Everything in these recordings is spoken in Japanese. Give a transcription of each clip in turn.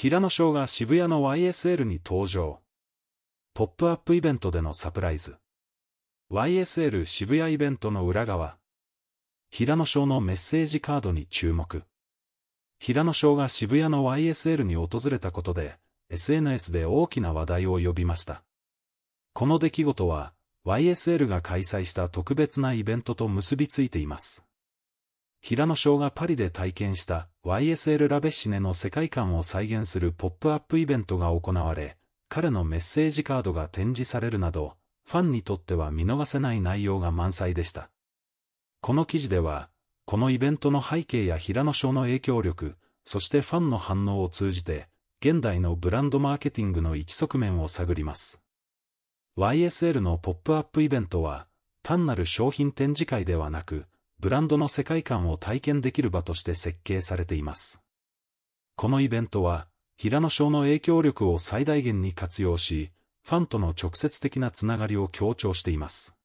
平野翔が渋谷の YSL に登場。ポップアップイベントでのサプライズ。YSL 渋谷イベントの裏側。平野翔のメッセージカードに注目。平野翔が渋谷の YSL に訪れたことで、SNS で大きな話題を呼びました。この出来事は、YSL が開催した特別なイベントと結びついています。平野翔がパリで体験した YSL ラベッシネの世界観を再現するポップアップイベントが行われ、彼のメッセージカードが展示されるなど、ファンにとっては見逃せない内容が満載でした。この記事では、このイベントの背景や平野翔の影響力、そしてファンの反応を通じて、現代のブランドマーケティングの一側面を探ります。YSL のポップアップイベントは、単なる商品展示会ではなく、ブランドの世界観を体験できる場として設計されています。このイベントは、平野翔の影響力を最大限に活用し、ファンとの直接的なつながりを強調しています。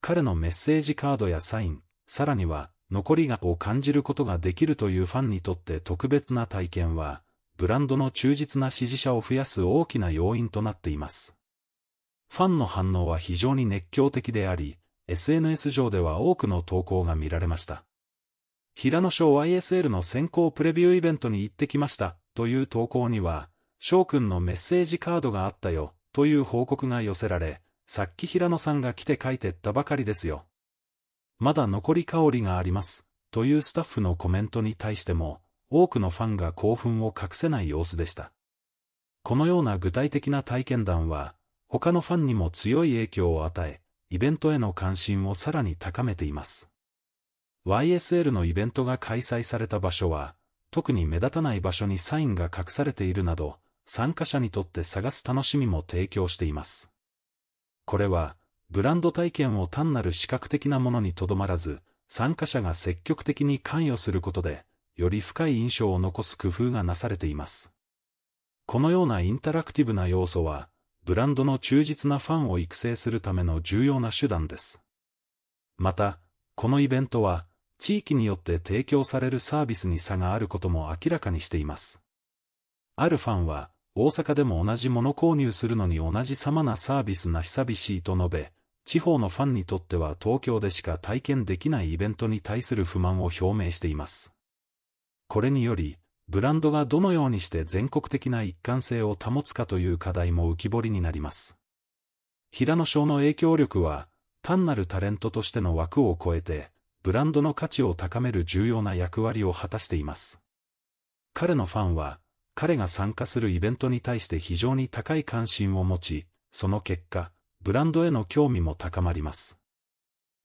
彼のメッセージカードやサイン、さらには、残りがを感じることができるというファンにとって特別な体験は、ブランドの忠実な支持者を増やす大きな要因となっています。ファンの反応は非常に熱狂的であり、SNS 上では多くの投稿が見られました。平野翔 YSL の先行プレビューイベントに行ってきました、という投稿には、翔くんのメッセージカードがあったよ、という報告が寄せられ、さっき平野さんが来て書いてったばかりですよ。まだ残り香りがあります、というスタッフのコメントに対しても、多くのファンが興奮を隠せない様子でした。このような具体的な体験談は、他のファンにも強い影響を与え、イベントへの関心をさらに高めています。YSL のイベントが開催された場所は、特に目立たない場所にサインが隠されているなど、参加者にとって探す楽しみも提供しています。これは、ブランド体験を単なる視覚的なものにとどまらず、参加者が積極的に関与することで、より深い印象を残す工夫がなされています。このようなインタラクティブな要素は、ブランドの忠実なファンを育成するための重要な手段です。また、このイベントは、地域によって提供されるサービスに差があることも明らかにしています。あるファンは、大阪でも同じもの購入するのに同じ様なサービスな久々いと述べ、地方のファンにとっては東京でしか体験できないイベントに対する不満を表明しています。これにより、ブランドがどのようにして全国的な一貫性を保つかという課題も浮き彫りになります。平野翔の影響力は、単なるタレントとしての枠を超えて、ブランドの価値を高める重要な役割を果たしています。彼のファンは、彼が参加するイベントに対して非常に高い関心を持ち、その結果、ブランドへの興味も高まります。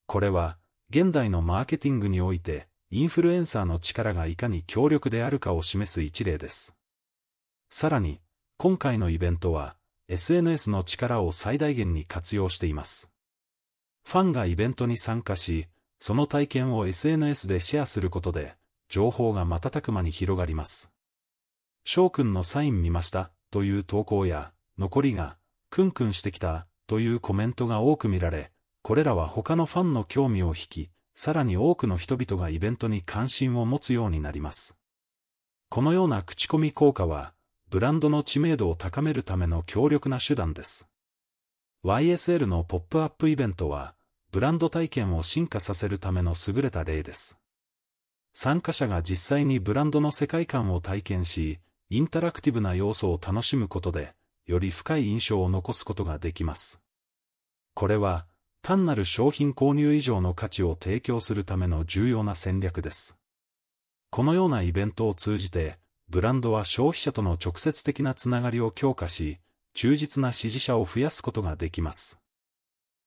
これは、現代のマーケティングにおいて、インフルエンサーの力がいかに強力であるかを示す一例です。さらに、今回のイベントは、SNS の力を最大限に活用しています。ファンがイベントに参加し、その体験を SNS でシェアすることで、情報が瞬く間に広がります。翔くんのサイン見ましたという投稿や、残りが、くんくんしてきたというコメントが多く見られ、これらは他のファンの興味を引き、さらに多くの人々がイベントに関心を持つようになります。このような口コミ効果は、ブランドの知名度を高めるための強力な手段です。YSL のポップアップイベントは、ブランド体験を進化させるための優れた例です。参加者が実際にブランドの世界観を体験し、インタラクティブな要素を楽しむことで、より深い印象を残すことができます。これは、単なる商品購入以上の価値を提供するための重要な戦略です。このようなイベントを通じて、ブランドは消費者との直接的なつながりを強化し、忠実な支持者を増やすことができます。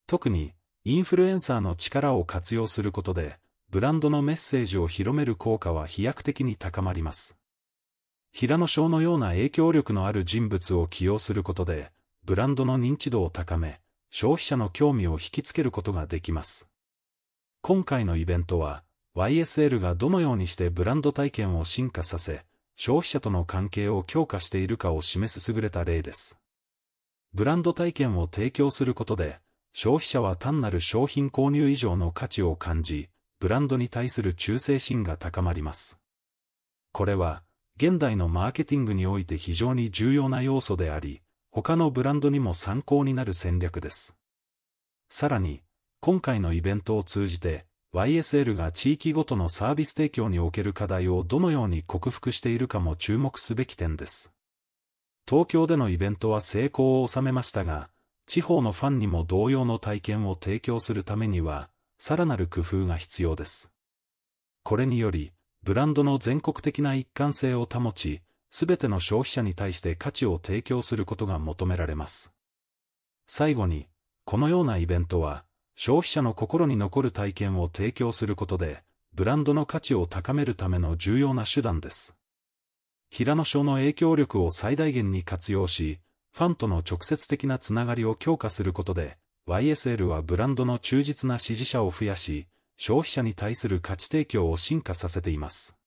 特に、インフルエンサーの力を活用することで、ブランドのメッセージを広める効果は飛躍的に高まります。平野翔のような影響力のある人物を起用することで、ブランドの認知度を高め、消費者の興味を引きつけることができます。今回のイベントは、YSL がどのようにしてブランド体験を進化させ、消費者との関係を強化しているかを示す優れた例です。ブランド体験を提供することで、消費者は単なる商品購入以上の価値を感じ、ブランドに対する忠誠心が高まります。これは、現代のマーケティングにおいて非常に重要な要素であり、他のブランドにも参考になる戦略です。さらに、今回のイベントを通じて、YSL が地域ごとのサービス提供における課題をどのように克服しているかも注目すべき点です。東京でのイベントは成功を収めましたが、地方のファンにも同様の体験を提供するためには、さらなる工夫が必要です。これにより、ブランドの全国的な一貫性を保ち、すべての消費者に対して価値を提供することが求められます。最後に、このようなイベントは、消費者の心に残る体験を提供することで、ブランドの価値を高めるための重要な手段です。平野賞の影響力を最大限に活用し、ファンとの直接的なつながりを強化することで、YSL はブランドの忠実な支持者を増やし、消費者に対する価値提供を進化させています。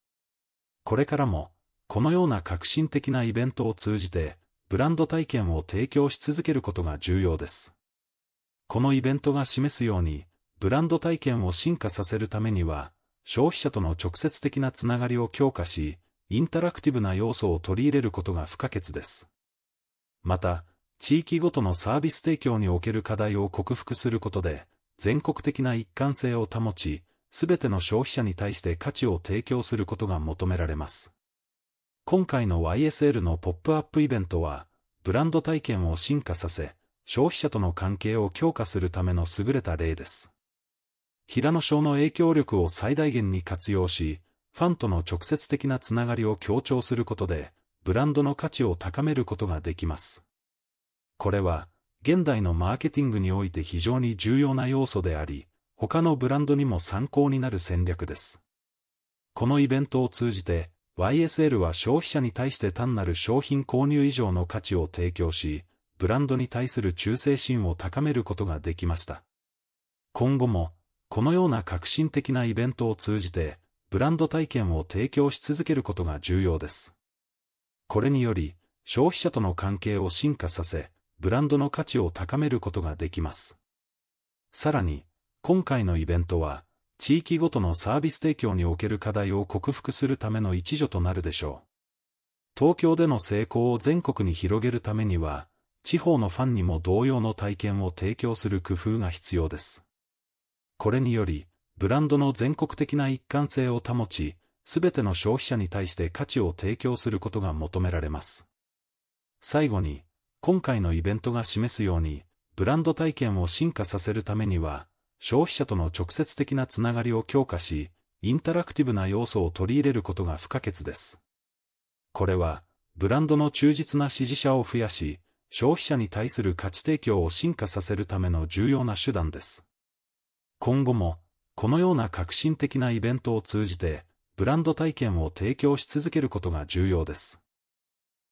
これからも、このような革新的なイベントを通じて、ブランド体験を提供し続けることが重要です。このイベントが示すように、ブランド体験を進化させるためには、消費者との直接的なつながりを強化し、インタラクティブな要素を取り入れることが不可欠です。また、地域ごとのサービス提供における課題を克服することで、全国的な一貫性を保ち、すべての消費者に対して価値を提供することが求められます。今回の YSL のポップアップイベントは、ブランド体験を進化させ、消費者との関係を強化するための優れた例です。平野翔の影響力を最大限に活用し、ファンとの直接的なつながりを強調することで、ブランドの価値を高めることができます。これは、現代のマーケティングにおいて非常に重要な要素であり、他のブランドにも参考になる戦略です。このイベントを通じて、YSL は消費者に対して単なる商品購入以上の価値を提供し、ブランドに対する忠誠心を高めることができました。今後も、このような革新的なイベントを通じて、ブランド体験を提供し続けることが重要です。これにより、消費者との関係を進化させ、ブランドの価値を高めることができます。さらに、今回のイベントは、地域ごとのサービス提供における課題を克服するための一助となるでしょう。東京での成功を全国に広げるためには、地方のファンにも同様の体験を提供する工夫が必要です。これにより、ブランドの全国的な一貫性を保ち、すべての消費者に対して価値を提供することが求められます。最後に、今回のイベントが示すように、ブランド体験を進化させるためには、消費者との直接的なつながりを強化し、インタラクティブな要素を取り入れることが不可欠です。これは、ブランドの忠実な支持者を増やし、消費者に対する価値提供を進化させるための重要な手段です。今後も、このような革新的なイベントを通じて、ブランド体験を提供し続けることが重要です。